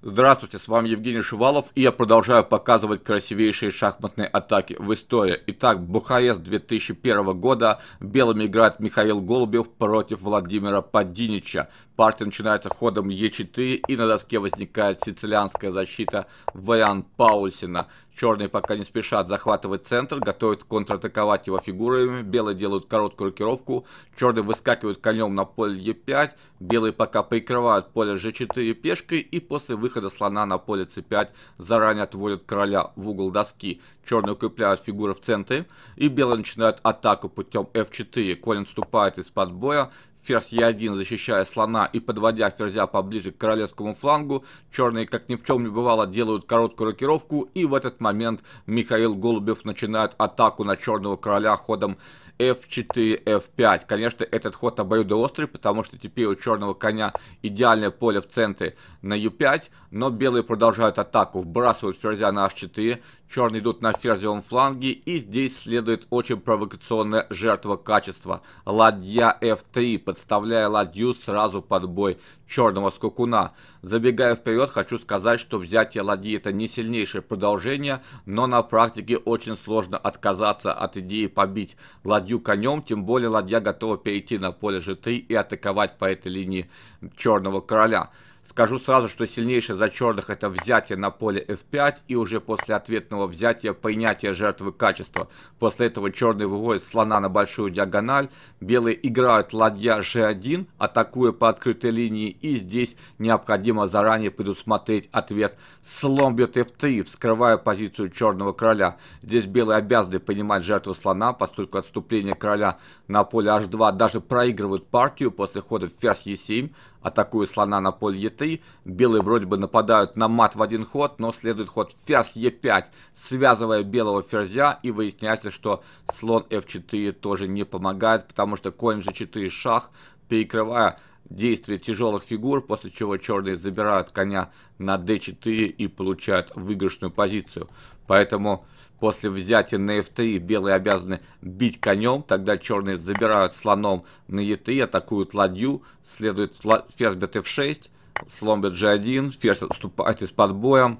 Здравствуйте, с вами Евгений Шувалов и я продолжаю показывать красивейшие шахматные атаки в истории. Итак, Бухарест 2001 года белыми играет Михаил Голубев против Владимира Подинича. Партия начинается ходом Е4, и на доске возникает сицилианская защита Вариан Паульсина. Черные пока не спешат захватывать центр, готовят контратаковать его фигурами. Белые делают короткую рокировку. Черные выскакивают конем на поле Е5. Белые пока прикрывают поле Ж4 пешкой. И после выхода слона на поле c 5 заранее отводят короля в угол доски. Черные укрепляют фигуры в центре. И белые начинают атаку путем F4. Конь отступает из-под боя ферзь Е1, защищая слона и подводя ферзя поближе к королевскому флангу. Черные, как ни в чем не бывало, делают короткую рокировку, и в этот момент Михаил Голубев начинает атаку на черного короля ходом f4, f5. Конечно, этот ход обоюдоострый, потому что теперь у черного коня идеальное поле в центре на e5, но белые продолжают атаку, вбрасывают ферзя на h4, черные идут на ферзевом фланге, и здесь следует очень провокационная жертва качества. Ладья f3 под подставляя ладью сразу под бой черного скакуна. Забегая вперед, хочу сказать, что взятие ладьи это не сильнейшее продолжение, но на практике очень сложно отказаться от идеи побить ладью конем, тем более ладья готова перейти на поле g3 и атаковать по этой линии черного короля. Скажу сразу, что сильнейшее за черных это взятие на поле f5 и уже после ответного взятия принятие жертвы качества. После этого черные выводят слона на большую диагональ, белые играют ладья g1, атакуя по открытой линии и здесь необходимо заранее предусмотреть ответ. Слон бьет f3, вскрывая позицию черного короля. Здесь белые обязаны принимать жертву слона, поскольку отступление короля на поле h2 даже проигрывают партию после хода ферзь e7, атакуя слона на поле e3. Белые вроде бы нападают на мат в один ход, но следует ход ферзь Е5, связывая белого ферзя. И выясняется, что слон F4 тоже не помогает, потому что конь G4 шах, перекрывая действие тяжелых фигур, после чего черные забирают коня на d4 и получают выигрышную позицию. Поэтому после взятия на f3 белые обязаны бить конем, тогда черные забирают слоном на e3, атакуют ладью, следует ферзь бит f6, слон bg1, ферзь отступает из-под боя,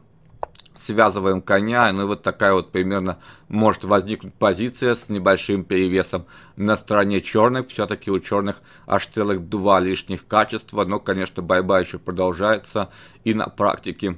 связываем коня, ну и вот такая вот примерно может возникнуть позиция с небольшим перевесом на стороне черных. Все-таки у черных аж целых два лишних качества, но, конечно, борьба еще продолжается и на практике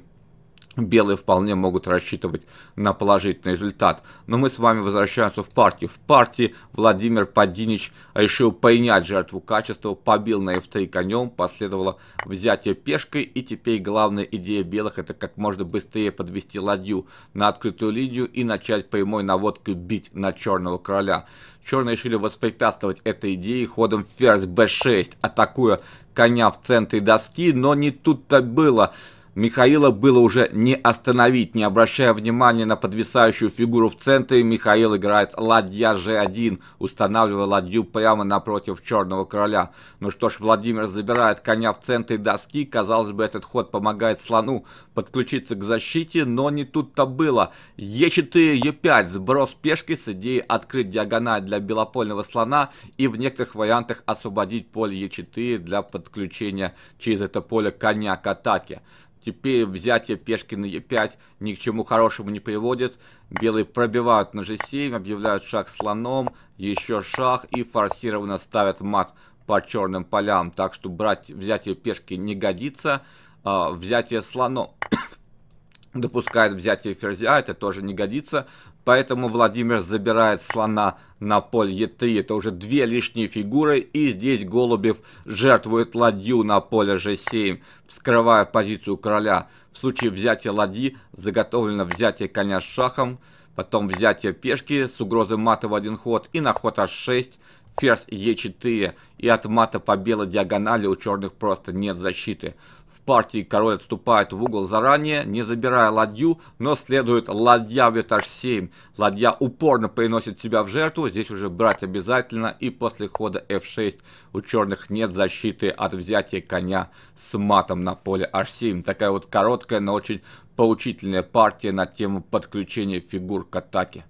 белые вполне могут рассчитывать на положительный результат. Но мы с вами возвращаемся в партию. В партии Владимир Подинич решил поинять жертву качества, побил на f3 конем, последовало взятие пешкой. И теперь главная идея белых это как можно быстрее подвести ладью на открытую линию и начать прямой наводкой бить на черного короля. Черные решили воспрепятствовать этой идее ходом ферзь b6, атакуя коня в центре доски, но не тут-то было. Михаила было уже не остановить, не обращая внимания на подвисающую фигуру в центре, Михаил играет ладья G1, устанавливая ладью прямо напротив черного короля. Ну что ж, Владимир забирает коня в центре доски, казалось бы, этот ход помогает слону подключиться к защите, но не тут-то было. Е4, Е5, сброс пешки с идеей открыть диагональ для белопольного слона и в некоторых вариантах освободить поле Е4 для подключения через это поле коня к атаке. Теперь взятие пешки на е 5 ни к чему хорошему не приводит. Белые пробивают на g7, объявляют шаг слоном, еще шаг и форсированно ставят мат по черным полям. Так что брать взятие пешки не годится. А, взятие слоном допускает взятие ферзя, это тоже не годится. Поэтому Владимир забирает слона на поле Е3. Это уже две лишние фигуры. И здесь Голубев жертвует ладью на поле Ж7, вскрывая позицию короля. В случае взятия ладьи заготовлено взятие коня с шахом, потом взятие пешки с угрозой мата в один ход и на ход H6 ферзь Е4. И от мата по белой диагонали у черных просто нет защиты партии король отступает в угол заранее, не забирая ладью, но следует ладья в этаж 7. Ладья упорно приносит себя в жертву, здесь уже брать обязательно, и после хода f6 у черных нет защиты от взятия коня с матом на поле h7. Такая вот короткая, но очень поучительная партия на тему подключения фигур к атаке.